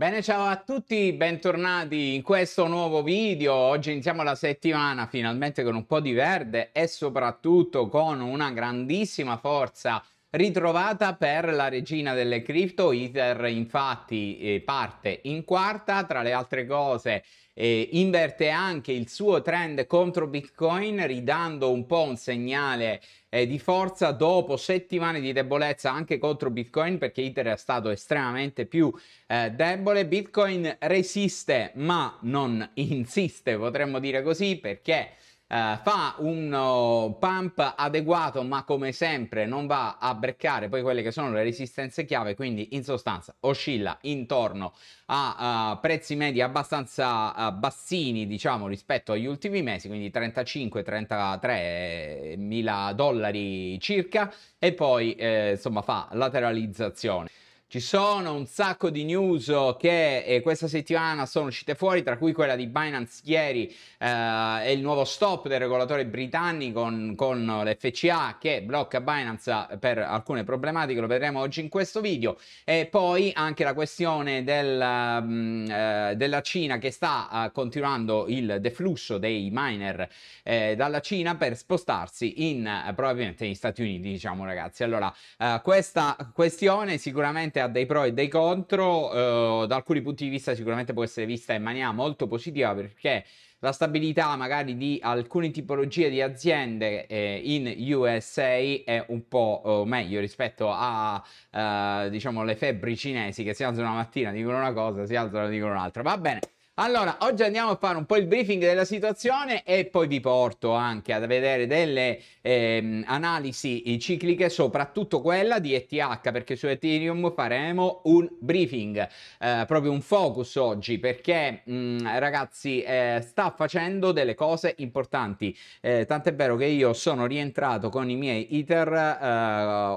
Bene, ciao a tutti, bentornati in questo nuovo video. Oggi iniziamo la settimana finalmente con un po' di verde e soprattutto con una grandissima forza ritrovata per la regina delle cripto. Ether infatti eh, parte in quarta, tra le altre cose eh, inverte anche il suo trend contro Bitcoin ridando un po' un segnale eh, di forza dopo settimane di debolezza anche contro Bitcoin perché Ether è stato estremamente più eh, debole. Bitcoin resiste ma non insiste, potremmo dire così, perché eh, fa un oh, pump adeguato ma come sempre non va a breccare poi quelle che sono le resistenze chiave quindi in sostanza oscilla intorno a uh, prezzi medi abbastanza uh, bassini diciamo rispetto agli ultimi mesi quindi 35 33 eh, mila dollari circa e poi eh, insomma fa lateralizzazione ci sono un sacco di news che eh, questa settimana sono uscite fuori, tra cui quella di Binance ieri eh, e il nuovo stop del regolatore britannico con, con l'FCA che blocca Binance eh, per alcune problematiche, lo vedremo oggi in questo video. E poi anche la questione del, mh, mm, eh, della Cina che sta eh, continuando il deflusso dei miner eh, dalla Cina per spostarsi in, probabilmente negli Stati Uniti, diciamo ragazzi. Allora, questa questione sicuramente ha dei pro e dei contro, eh, da alcuni punti di vista sicuramente può essere vista in maniera molto positiva perché la stabilità magari di alcune tipologie di aziende eh, in USA è un po' eh, meglio rispetto a eh, diciamo le febbri cinesi che si alzano una mattina dicono una cosa, si alzano e dicono un'altra. Va bene. Allora, oggi andiamo a fare un po' il briefing della situazione e poi vi porto anche a vedere delle ehm, analisi eh, cicliche, soprattutto quella di ETH, perché su Ethereum faremo un briefing, eh, proprio un focus oggi, perché mh, mm, ragazzi eh, sta facendo delle cose importanti. Eh, tant'è vero che io sono rientrato con i miei ITER eh,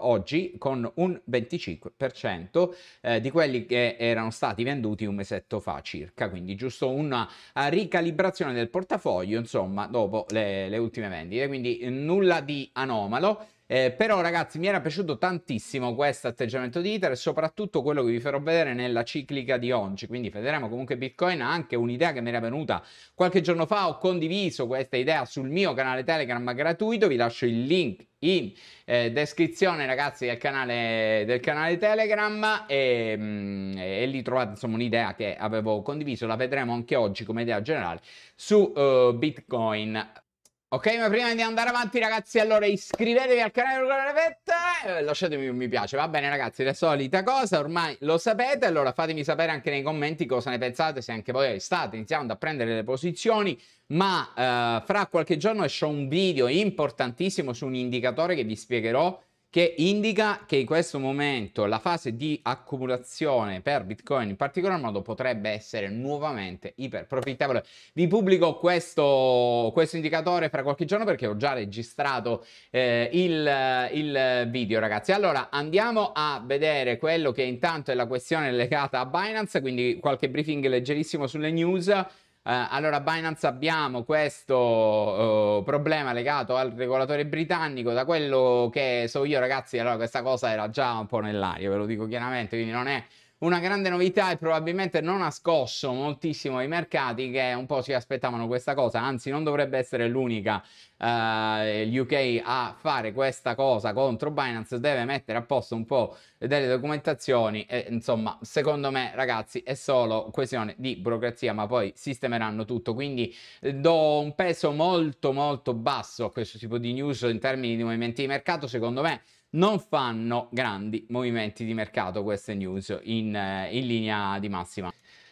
oggi con un 25% eh, di quelli che erano stati venduti un mesetto fa circa, quindi giusto giusto una eh, ricalibrazione del portafoglio, insomma, dopo le, le ultime vendite, quindi eh, nulla di anomalo. Eh, però ragazzi mi era piaciuto tantissimo questo atteggiamento di ITER e soprattutto quello che vi farò vedere nella ciclica di oggi, quindi vedremo comunque Bitcoin ha anche un'idea che mi era venuta qualche giorno fa, ho condiviso questa idea sul mio canale Telegram gratuito, vi lascio il link in eh, descrizione ragazzi del canale, del canale Telegram e, mh, mm, e, lì trovate insomma un'idea che avevo condiviso, la vedremo anche oggi come idea generale su uh, Bitcoin Ok, ma prima di andare avanti, ragazzi, allora iscrivetevi al canale Rogolavetta. e eh, lasciatemi un mi piace, va bene, ragazzi. La solita cosa, ormai lo sapete. Allora fatemi sapere anche nei commenti cosa ne pensate. Se anche voi state iniziando a prendere le posizioni. Ma eh, fra qualche giorno esce un video importantissimo su un indicatore che vi spiegherò che indica che in questo momento la fase di accumulazione per Bitcoin in particolar modo potrebbe essere nuovamente iperprofittevole. Vi pubblico questo, questo, indicatore fra qualche giorno perché ho già registrato eh, il, il, video ragazzi. Allora andiamo a vedere quello che intanto è la questione legata a Binance, quindi qualche briefing leggerissimo sulle news. Eh, allora, Binance abbiamo questo uh, problema legato al regolatore britannico, da quello che so io ragazzi, allora questa cosa era già un po' nell'aria, ve lo dico chiaramente, quindi non è una grande novità e probabilmente non ha scosso moltissimo i mercati che un po' si aspettavano questa cosa, anzi non dovrebbe essere l'unica eh, l'UK a fare questa cosa contro Binance, deve mettere a posto un po' delle documentazioni e insomma secondo me ragazzi è solo questione di burocrazia ma poi sistemeranno tutto, quindi eh, do un peso molto molto basso a questo tipo di news in termini di movimenti di mercato, secondo me non fanno grandi movimenti di mercato queste news in, eh, in linea di massima.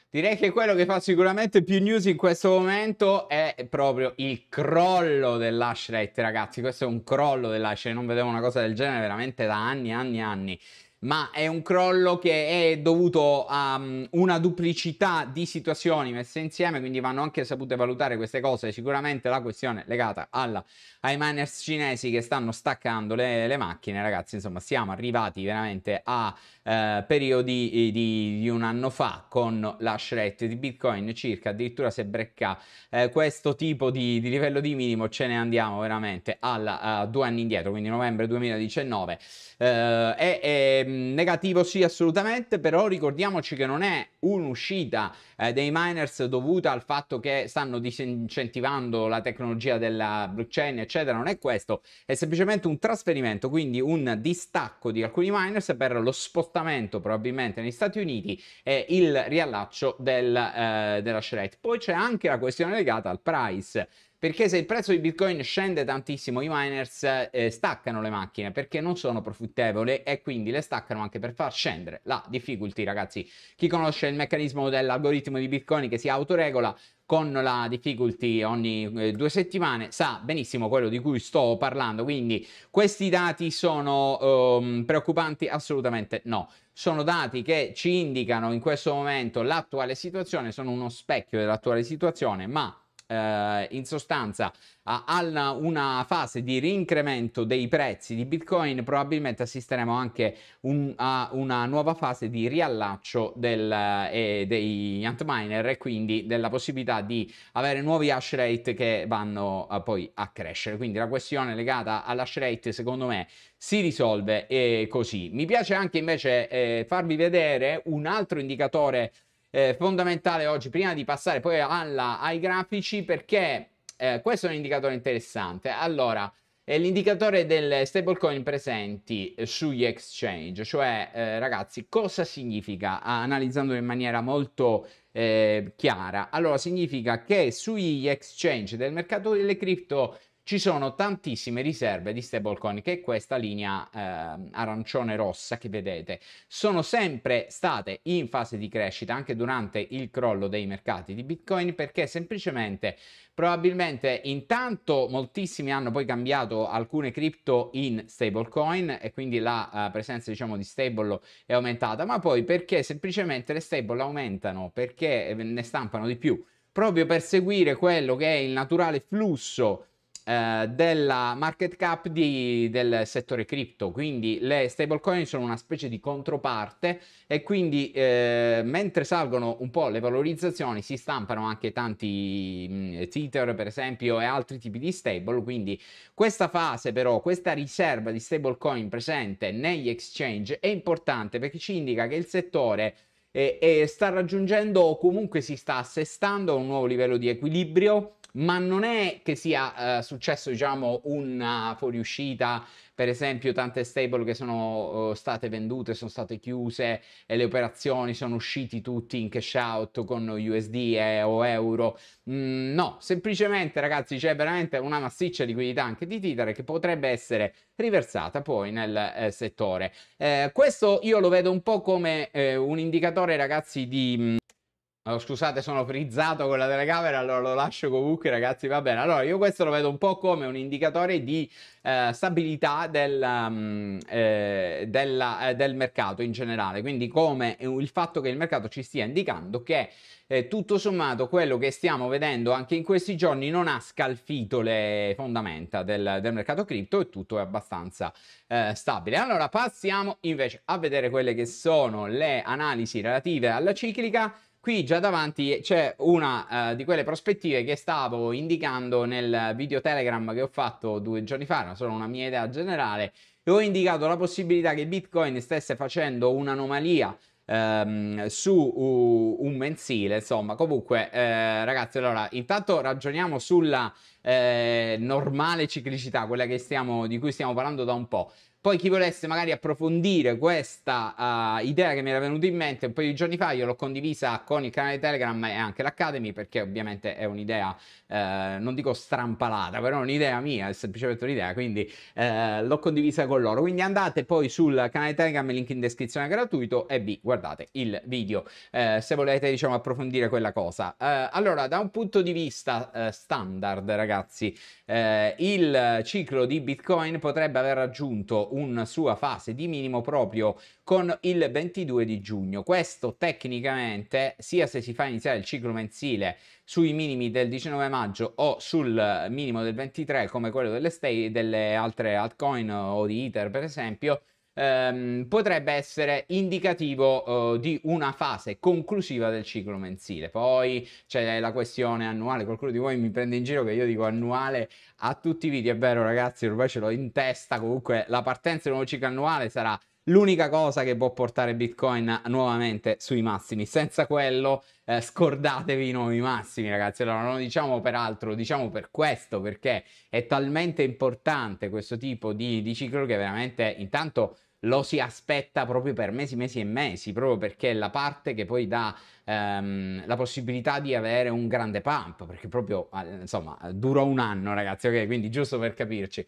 Direi che quello che fa sicuramente più news in questo momento è proprio il crollo dell'hash rate, ragazzi. Questo è un crollo dell'hash rate, non vedevo una cosa del genere veramente da anni, anni, anni ma è un crollo che è dovuto a um, una duplicità di situazioni messe insieme, quindi vanno anche sapute valutare queste cose. Sicuramente la questione legata alla, ai miners cinesi che stanno staccando le, le, macchine, ragazzi, insomma, siamo arrivati veramente a eh, periodi eh, di, di, un anno fa con la shred di Bitcoin circa, addirittura se brecca eh, questo tipo di, di, livello di minimo ce ne andiamo veramente alla, a due anni indietro, quindi novembre 2019. Eh, e, e negativo sì, assolutamente, però ricordiamoci che non è un'uscita eh, dei miners dovuta al fatto che stanno disincentivando la tecnologia della blockchain, eccetera, non è questo, è semplicemente un trasferimento, quindi un distacco di alcuni miners per lo spostamento probabilmente negli Stati Uniti e il riallaccio del, eh, della Shred. Poi c'è anche la questione legata al price perché se il prezzo di Bitcoin scende tantissimo, i miners eh, staccano le macchine perché non sono profittevole e quindi le staccano anche per far scendere la difficulty, ragazzi. Chi conosce il meccanismo dell'algoritmo di Bitcoin che si autoregola con la difficulty ogni eh, due settimane sa benissimo quello di cui sto parlando quindi questi dati sono ehm, preoccupanti assolutamente no sono dati che ci indicano in questo momento l'attuale situazione sono uno specchio dell'attuale situazione ma eh, in sostanza alla una fase di rincremento dei prezzi di Bitcoin, probabilmente assisteremo anche un, a una nuova fase di riallaccio del, eh, dei antminer e quindi della possibilità di avere nuovi hash rate che vanno eh, poi a crescere. Quindi la questione legata all'hash rate, secondo me, si risolve eh, così. Mi piace anche invece eh, farvi vedere un altro indicatore eh, fondamentale oggi, prima di passare poi alla, ai grafici, perché eh, questo è un indicatore interessante. Allora, è l'indicatore delle stablecoin presenti eh, sugli exchange, cioè eh, ragazzi cosa significa ah, analizzandolo in maniera molto eh, chiara? Allora significa che sugli exchange del mercato delle cripto ci sono tantissime riserve di stablecoin, che è questa linea eh, arancione-rossa che vedete. Sono sempre state in fase di crescita anche durante il crollo dei mercati di Bitcoin perché semplicemente probabilmente intanto moltissimi hanno poi cambiato alcune cripto in stablecoin e quindi la eh, presenza diciamo di stable è aumentata, ma poi perché semplicemente le stable aumentano, perché eh, ne stampano di più, proprio per seguire quello che è il naturale flusso eh, della market cap di, del settore cripto, quindi le stablecoin sono una specie di controparte e quindi eh, mentre salgono un po' le valorizzazioni si stampano anche tanti mh, mm, Tether per esempio e altri tipi di stable, quindi questa fase però, questa riserva di stablecoin presente negli exchange è importante perché ci indica che il settore e, e sta raggiungendo o comunque si sta assestando a un nuovo livello di equilibrio ma non è che sia eh, successo diciamo una fuoriuscita per esempio tante stable che sono uh, state vendute sono state chiuse e le operazioni sono usciti tutti in cash out con USD e, o euro mm, no semplicemente ragazzi c'è veramente una massiccia liquidità anche di titoli che potrebbe essere riversata poi nel eh, settore eh, questo io lo vedo un po' come eh, un indicatore ragazzi di mm, Oh, scusate, sono frizzato con la telecamera, allora lo lascio comunque, ragazzi. Va bene. Allora, io questo lo vedo un po' come un indicatore di eh, stabilità del, um, eh, della, eh, del, mercato in generale. Quindi, come eh, il fatto che il mercato ci stia indicando che eh, tutto sommato quello che stiamo vedendo anche in questi giorni non ha scalfito le fondamenta del, del mercato cripto e tutto è abbastanza eh, stabile. Allora, passiamo invece a vedere quelle che sono le analisi relative alla ciclica. Qui già davanti c'è una uh, di quelle prospettive che stavo indicando nel video Telegram che ho fatto due giorni fa, era solo una mia idea generale, e ho indicato la possibilità che Bitcoin stesse facendo un'anomalia Um, su uh, un mensile, insomma, comunque eh, ragazzi, allora intanto ragioniamo sulla eh, normale ciclicità, quella stiamo, di cui stiamo parlando da un po'. Poi chi volesse magari approfondire questa uh, idea che mi era venuta in mente un paio di giorni fa, io l'ho condivisa con il canale Telegram e anche l'Academy perché ovviamente è un'idea, eh, non dico strampalata, però è un'idea mia, è semplicemente un'idea, quindi eh, l'ho condivisa con loro. Quindi andate poi sul canale Telegram, link in descrizione gratuito e vi guardate il video eh, se volete diciamo approfondire quella cosa. Eh, allora, da un punto di vista eh, standard ragazzi, il ciclo di Bitcoin potrebbe aver raggiunto una sua fase di minimo proprio con il 22 di giugno. Questo tecnicamente, sia se si fa iniziare il ciclo mensile sui minimi del 19 maggio o sul minimo del 23 come quello delle, stay, delle altre altcoin o di Ether per esempio, ehm, potrebbe essere indicativo eh, di una fase conclusiva del ciclo mensile. Poi c'è la questione annuale, qualcuno di voi mi prende in giro che io dico annuale a tutti i video, è vero ragazzi, ormai ce l'ho in testa, comunque la partenza del nuovo ciclo annuale sarà l'unica cosa che può portare Bitcoin nuovamente sui massimi. Senza quello eh, scordatevi i nuovi massimi, ragazzi. Allora non lo diciamo per altro, lo diciamo per questo, perché è talmente importante questo tipo di, di ciclo che veramente intanto lo si aspetta proprio per mesi, mesi e mesi, proprio perché è la parte che poi dà ehm, la possibilità di avere un grande pump, perché proprio, eh, insomma, dura un anno, ragazzi, ok? Quindi giusto per capirci.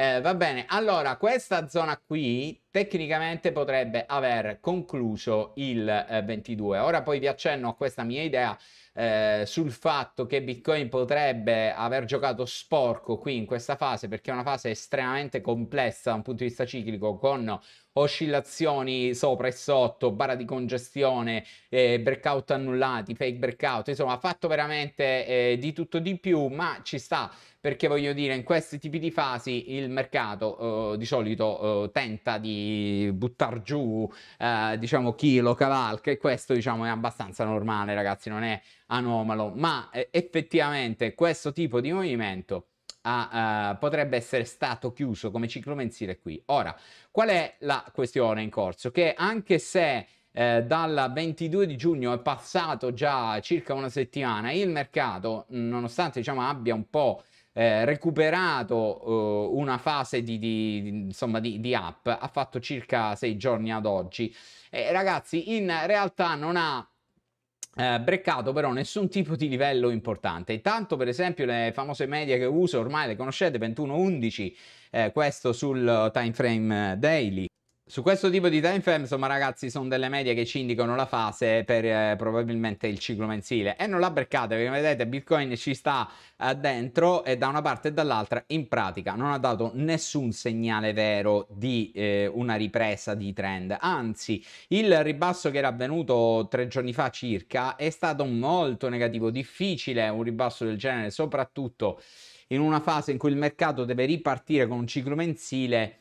Eh, va bene, allora questa zona qui tecnicamente potrebbe aver concluso il eh, 22. Ora poi vi accenno a questa mia idea eh, sul fatto che Bitcoin potrebbe aver giocato sporco qui in questa fase perché è una fase estremamente complessa da un punto di vista ciclico con oscillazioni sopra e sotto, barra di congestione, eh, breakout annullati, fake breakout, insomma ha fatto veramente eh, di tutto di più ma ci sta perché voglio dire, in questi tipi di fasi il mercato eh, di solito eh, tenta di buttare giù, eh, diciamo, chi lo cavalca e questo, diciamo, è abbastanza normale, ragazzi, non è anomalo, ma eh, effettivamente questo tipo di movimento a, uh, eh, potrebbe essere stato chiuso come ciclo mensile qui. Ora, qual è la questione in corso? Che anche se eh, dal 22 di giugno è passato già circa una settimana, il mercato, nonostante diciamo, abbia un po' eh, recuperato eh, una fase di, di, insomma, di, di, app, ha fatto circa sei giorni ad oggi. Eh, ragazzi, in realtà non ha eh, breccato però nessun tipo di livello importante. Intanto, per esempio, le famose medie che uso ormai le conoscete, 21-11, eh, questo sul eh, time frame eh, daily. Su questo tipo di time frame, insomma, ragazzi, sono delle medie che ci indicano la fase per eh, probabilmente il ciclo mensile. E non la beccate, perché vedete, Bitcoin ci sta eh, dentro e da una parte e dall'altra, in pratica, non ha dato nessun segnale vero di eh, una ripresa di trend. Anzi, il ribasso che era avvenuto tre giorni fa circa è stato molto negativo, difficile un ribasso del genere, soprattutto in una fase in cui il mercato deve ripartire con un ciclo mensile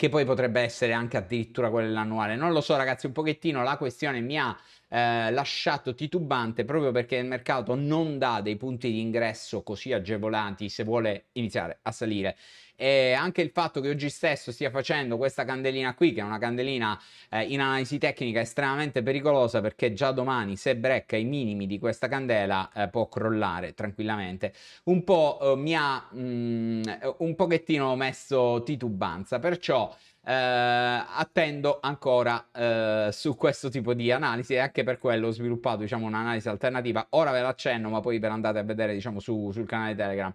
che poi potrebbe essere anche addirittura quello dell'annuale. Non lo so ragazzi, un pochettino la questione mi ha eh, lasciato titubante proprio perché il mercato non dà dei punti di ingresso così agevolati se vuole iniziare a salire. E anche il fatto che oggi stesso stia facendo questa candelina qui, che è una candelina eh, in analisi tecnica estremamente pericolosa perché già domani se brecca i minimi di questa candela eh, può crollare tranquillamente, un po' eh, mi ha mh, mm, un pochettino messo titubanza, perciò eh, attendo ancora eh, su questo tipo di analisi e anche per quello ho sviluppato diciamo, un'analisi alternativa. Ora ve l'accenno, ma poi ve la a vedere diciamo, su, sul canale Telegram.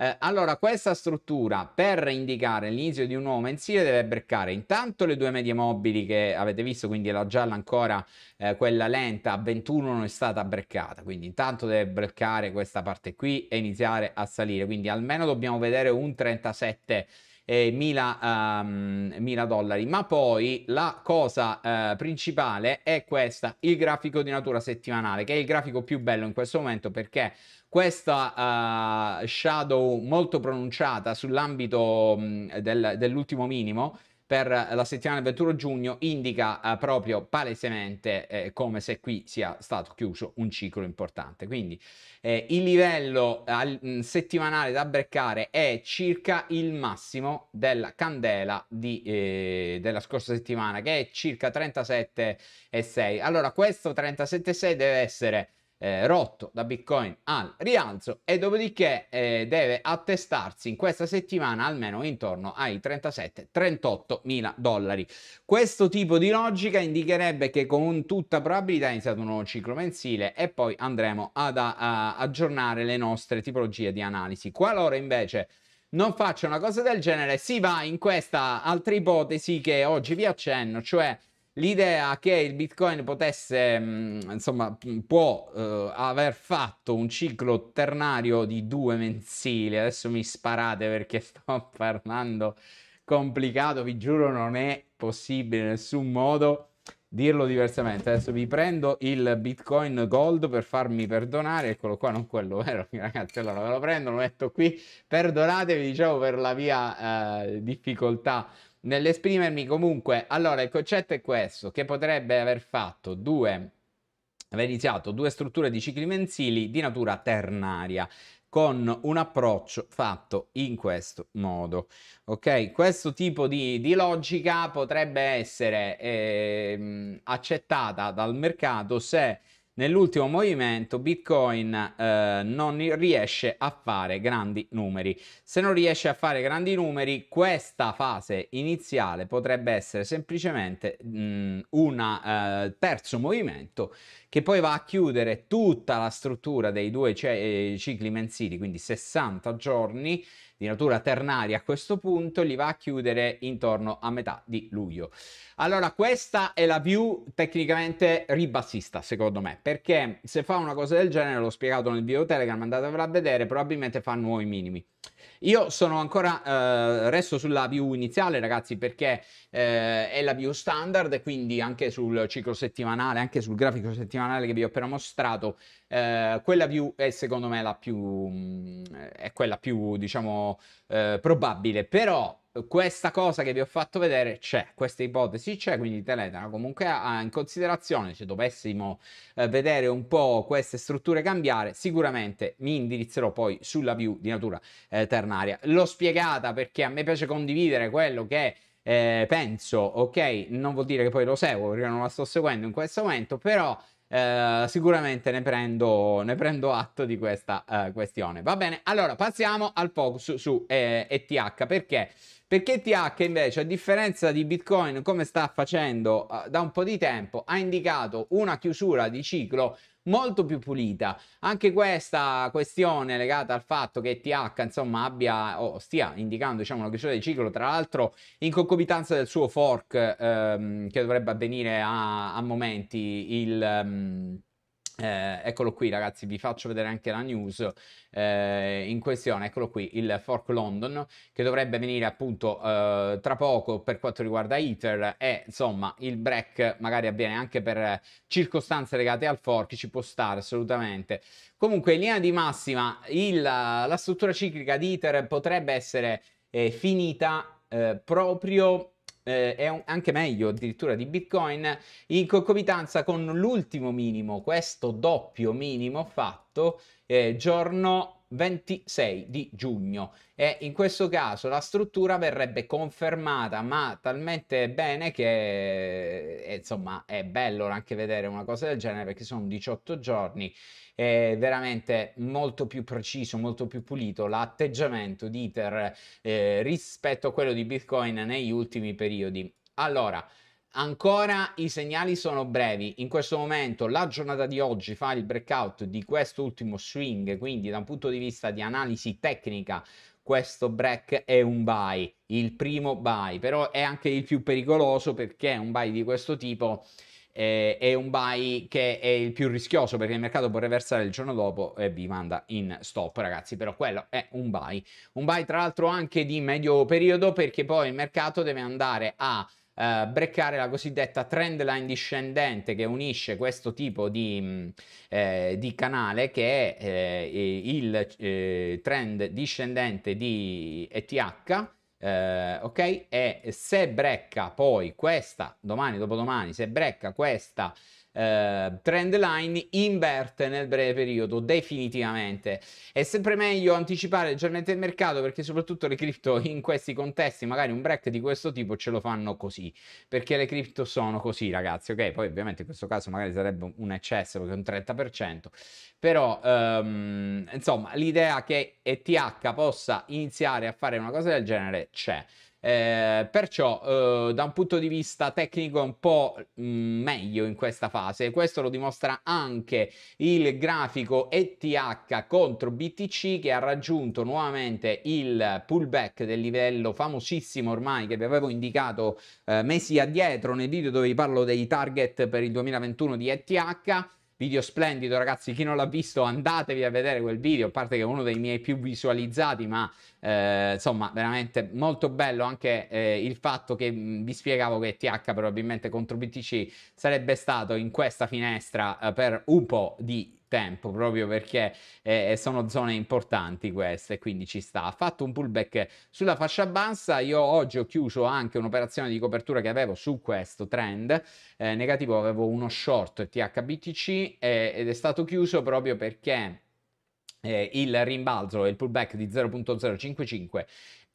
Eh, allora, questa struttura per indicare l'inizio di un nuovo mensile deve breccare intanto le due medie mobili che avete visto, quindi la gialla ancora, eh, quella lenta a 21 non è stata breccata, quindi intanto deve breccare questa parte qui e iniziare a salire, quindi almeno dobbiamo vedere un 37 eh, 1000, um, 1000 dollari. Ma poi la cosa eh, principale è questa, il grafico di natura settimanale, che è il grafico più bello in questo momento perché questa uh, shadow molto pronunciata sull'ambito mm, dell'ultimo minimo per eh, la settimana del 21 giugno indica eh, proprio palesemente eh, come se qui sia stato chiuso un ciclo importante. Quindi eh, il livello al, mm, settimanale da breccare è circa il massimo della candela di, eh, della scorsa settimana che è circa 37,6. Allora questo 37,6 deve essere eh, rotto da Bitcoin al rialzo e dopodiché eh, deve attestarsi in questa settimana almeno intorno ai 37-38 mila dollari. Questo tipo di logica indicherebbe che con tutta probabilità è iniziato un nuovo ciclo mensile e poi andremo ad a, a aggiornare le nostre tipologie di analisi. Qualora invece non faccia una cosa del genere, si va in questa altra ipotesi che oggi vi accenno, cioè l'idea che il Bitcoin potesse, mm, insomma, può uh, aver fatto un ciclo ternario di due mensili. Adesso mi sparate perché sto parlando complicato, vi giuro non è possibile in nessun modo dirlo diversamente. Adesso vi prendo il Bitcoin Gold per farmi perdonare, eccolo qua, non quello vero, ragazzi, allora ve lo prendo, lo metto qui, perdonatevi, diciamo, per la mia eh, difficoltà nell'esprimermi comunque, allora il concetto è questo, che potrebbe aver fatto due, aver iniziato due strutture di cicli mensili di natura ternaria con un approccio fatto in questo modo. Ok, questo tipo di, di logica potrebbe essere eh, accettata dal mercato se Nell'ultimo movimento Bitcoin eh, non riesce a fare grandi numeri. Se non riesce a fare grandi numeri, questa fase iniziale potrebbe essere semplicemente mm, un eh, terzo movimento che poi va a chiudere tutta la struttura dei due eh, cicli mensili, quindi 60 giorni di natura ternaria a questo punto, li va a chiudere intorno a metà di luglio. Allora, questa è la view tecnicamente ribassista, secondo me, perché se fa una cosa del genere, l'ho spiegato nel video Telegram, andatevela a vedere, probabilmente fa nuovi minimi. Io sono ancora, eh, resto sulla view iniziale ragazzi perché eh, è la view standard quindi anche sul ciclo settimanale, anche sul grafico settimanale che vi ho appena mostrato, eh, quella view è secondo me la più, mm, è quella più diciamo eh, probabile, però questa cosa che vi ho fatto vedere c'è, questa ipotesi c'è, quindi Teletana comunque ha in considerazione, se dovessimo eh, vedere un po' queste strutture cambiare, sicuramente mi indirizzerò poi sulla view di natura eh, ternaria. L'ho spiegata perché a me piace condividere quello che eh, penso, ok? Non vuol dire che poi lo seguo perché non la sto seguendo in questo momento, però... Uh, sicuramente ne prendo, ne prendo, atto di questa uh, questione. Va bene, allora passiamo al focus su eh, ETH perché perché TH invece, a differenza di Bitcoin, come sta facendo uh, da un po' di tempo, ha indicato una chiusura di ciclo molto più pulita. Anche questa questione legata al fatto che TH, insomma, abbia o oh, stia indicando, diciamo, una chiusura di ciclo, tra l'altro in concomitanza del suo fork ehm, che dovrebbe avvenire a, a momenti il... Um, eh, eccolo qui ragazzi, vi faccio vedere anche la news eh, in questione, eccolo qui il Fork London che dovrebbe venire appunto eh, tra poco per quanto riguarda Ether e insomma il break magari avviene anche per circostanze legate al fork, ci può stare assolutamente. Comunque in linea di massima il, la struttura ciclica di Ether potrebbe essere eh, finita eh, proprio eh, è un, anche meglio addirittura di Bitcoin, in concomitanza con l'ultimo minimo, questo doppio minimo fatto eh, giorno 26 di giugno e in questo caso la struttura verrebbe confermata ma talmente bene che eh, insomma è bello anche vedere una cosa del genere perché sono 18 giorni è veramente molto più preciso molto più pulito l'atteggiamento di ITER eh, rispetto a quello di Bitcoin negli ultimi periodi allora Ancora i segnali sono brevi, in questo momento la giornata di oggi fa il breakout di quest'ultimo swing, quindi da un punto di vista di analisi tecnica questo break è un buy, il primo buy, però è anche il più pericoloso perché un buy di questo tipo eh, è un buy che è il più rischioso perché il mercato può reversare il giorno dopo e vi manda in stop ragazzi, però quello è un buy. Un buy tra l'altro anche di medio periodo perché poi il mercato deve andare a eh, breccare la cosiddetta trend line discendente che unisce questo tipo di, mm, eh, di canale che è eh, il eh, trend discendente di ETH. Eh, ok? E se brecca poi questa, domani, dopodomani, se brecca questa eh, trend line inverte nel breve periodo definitivamente. È sempre meglio anticipare leggermente il mercato perché soprattutto le cripto in questi contesti, magari un break di questo tipo ce lo fanno così, perché le cripto sono così ragazzi, ok? Poi ovviamente in questo caso magari sarebbe un eccesso perché un 30%, però ehm, insomma l'idea che ETH possa iniziare a fare una cosa del genere c'è. Eh, perciò eh, da un punto di vista tecnico è un po' mm, meglio in questa fase. Questo lo dimostra anche il grafico ETH contro BTC che ha raggiunto nuovamente il pullback del livello famosissimo ormai che vi avevo indicato eh, mesi addietro nel video dove vi parlo dei target per il 2021 di ETH Video splendido, ragazzi. Chi non l'ha visto, andatevi a vedere quel video. A parte che è uno dei miei più visualizzati, ma eh, insomma, veramente molto bello anche eh, il fatto che mm, vi spiegavo che TH probabilmente contro BTC sarebbe stato in questa finestra eh, per un po' di tempo proprio perché eh, eh, sono zone importanti queste quindi ci sta ha fatto un pullback sulla fascia bassa io oggi ho chiuso anche un'operazione di copertura che avevo su questo trend eh, negativo avevo uno short THBTC eh, ed è stato chiuso proprio perché eh, il rimbalzo e il pullback di 0.055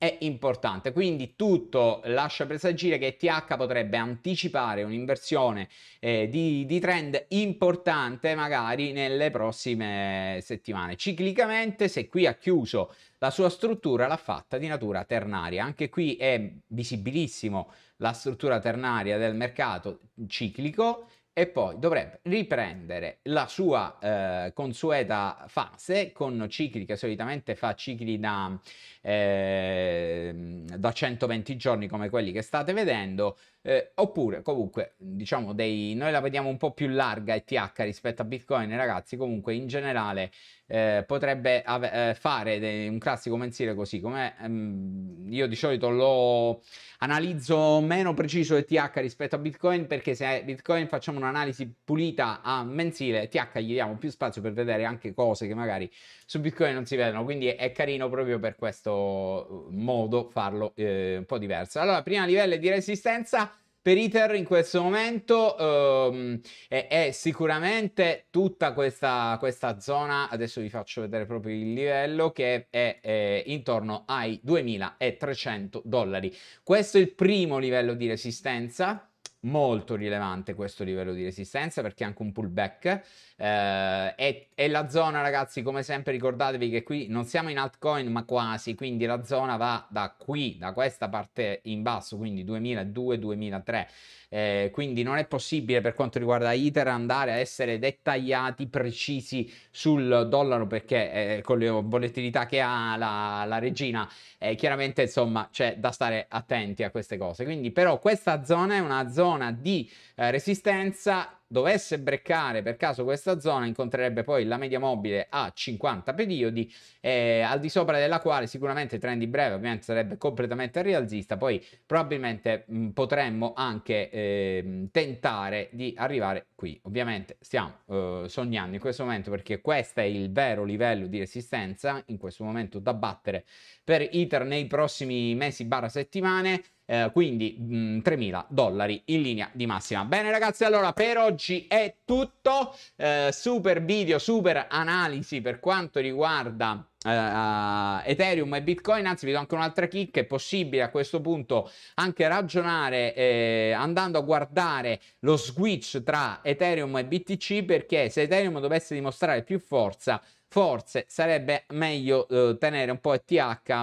è importante. Quindi tutto lascia presagire che TH potrebbe anticipare un'inversione eh, di, di, trend importante magari nelle prossime settimane. Ciclicamente, se qui ha chiuso la sua struttura, l'ha fatta di natura ternaria. Anche qui è visibilissimo la struttura ternaria del mercato ciclico e poi dovrebbe riprendere la sua eh, consueta fase con cicli che solitamente fa cicli da, eh, da 120 giorni come quelli che state vedendo eh, oppure comunque diciamo dei noi la vediamo un po' più larga ETH rispetto a Bitcoin ragazzi comunque in generale eh, potrebbe ave- eh, fare un classico mensile così come ehm, io di solito lo analizzo meno preciso ETH rispetto a Bitcoin perché se Bitcoin facciamo un'analisi pulita a mensile ETH gli diamo più spazio per vedere anche cose che magari su Bitcoin non si vedono quindi è carino proprio per questo eh, modo farlo eh, un po' diverso allora prima livello di resistenza per Iter in questo momento um, è, è, sicuramente tutta questa, questa, zona, adesso vi faccio vedere proprio il livello, che è, è intorno ai 2300 dollari. Questo è il primo livello di resistenza molto rilevante questo livello di resistenza perché è anche un pullback. Eh, è, è, la zona, ragazzi, come sempre ricordatevi che qui non siamo in altcoin ma quasi, quindi la zona va da qui, da questa parte in basso, quindi 2002-2003. Eh, quindi non è possibile per quanto riguarda ITER andare a essere dettagliati, precisi sul dollaro perché eh, con le volatilità che ha la, la regina, eh, chiaramente insomma c'è da stare attenti a queste cose. Quindi però questa zona è una zona zona di eh, resistenza dovesse breccare per caso questa zona incontrerebbe poi la media mobile a 50 periodi eh, al di sopra della quale sicuramente il trend di breve ovviamente sarebbe completamente rialzista poi probabilmente mh, potremmo anche eh, tentare di arrivare qui ovviamente stiamo eh, sognando in questo momento perché questo è il vero livello di resistenza in questo momento da battere per ITER nei prossimi mesi barra settimane eh, quindi mh, mm, 3.000 dollari in linea di massima. Bene ragazzi, allora per oggi è tutto, eh, super video, super analisi per quanto riguarda... Uh, Ethereum e Bitcoin, anzi vi do anche un'altra chicca, è possibile a questo punto anche ragionare eh, andando a guardare lo switch tra Ethereum e BTC perché se Ethereum dovesse dimostrare più forza forse sarebbe meglio eh, tenere un po' ETH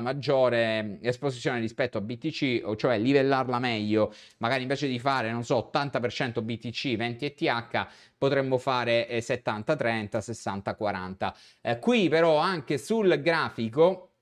maggiore mm, esposizione rispetto a BTC, cioè livellarla meglio, magari invece di fare, non so, 80% BTC, 20 ETH, potremmo fare 70-30, eh, 60-40. Eh, qui però anche sul grafico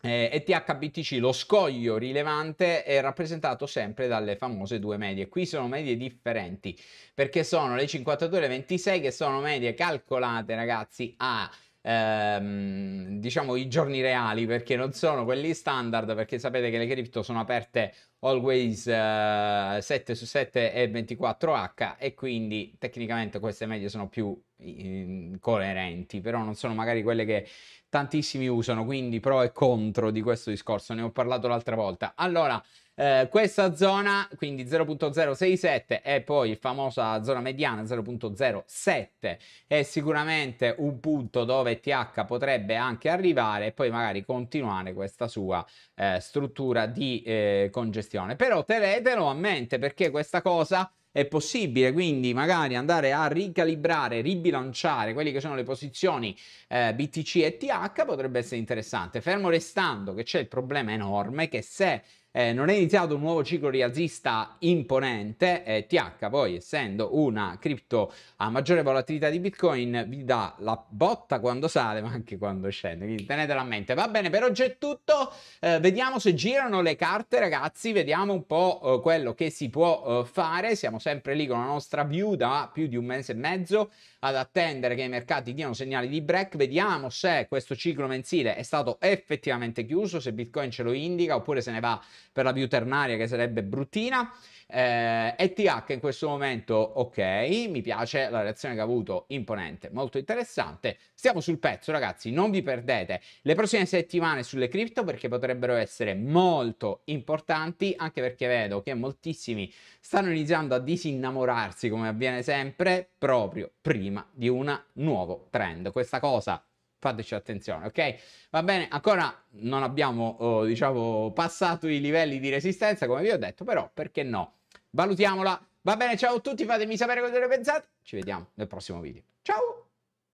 eh, ETH-BTC, lo scoglio rilevante è rappresentato sempre dalle famose due medie. Qui sono medie differenti perché sono le 52 e le 26 che sono medie calcolate, ragazzi, a ehm, diciamo i giorni reali perché non sono quelli standard perché sapete che le cripto sono aperte always eh, 7 su 7 e 24h e quindi tecnicamente queste medie sono più in, coerenti però non sono magari quelle che tantissimi usano quindi pro e contro di questo discorso ne ho parlato l'altra volta allora eh, questa zona, quindi 0.067 e poi famosa zona mediana 0.07 è sicuramente un punto dove TH potrebbe anche arrivare e poi magari continuare questa sua eh, struttura di eh, congestione. Però tenetelo a mente perché questa cosa è possibile quindi magari andare a ricalibrare, ribilanciare quelle che sono le posizioni eh, BTC e TH potrebbe essere interessante, fermo restando che c'è il problema enorme che se eh, non è iniziato un nuovo ciclo rialzista imponente, eh, TH poi essendo una cripto a maggiore volatilità di Bitcoin vi dà la botta quando sale ma anche quando scende, quindi tenetela a mente. Va bene, per oggi è tutto, eh, vediamo se girano le carte ragazzi, vediamo un po' eh, quello che si può eh, fare, siamo sempre lì con la nostra view da più di un mese e mezzo ad attendere che i mercati diano segnali di break, vediamo se questo ciclo mensile è stato effettivamente chiuso, se Bitcoin ce lo indica oppure se ne va per la ternaria che sarebbe bruttina. Eh, ETH in questo momento ok, mi piace la reazione che ha avuto, imponente, molto interessante. Stiamo sul pezzo ragazzi, non vi perdete le prossime settimane sulle cripto perché potrebbero essere molto importanti, anche perché vedo che moltissimi stanno iniziando a disinnamorarsi come avviene sempre proprio prima di un nuovo trend. Questa cosa fateci attenzione, ok? Va bene, ancora non abbiamo, oh, diciamo, passato i livelli di resistenza, come vi ho detto, però perché no? Valutiamola. Va bene, ciao a tutti, fatemi sapere cosa ne pensate. Ci vediamo nel prossimo video. Ciao!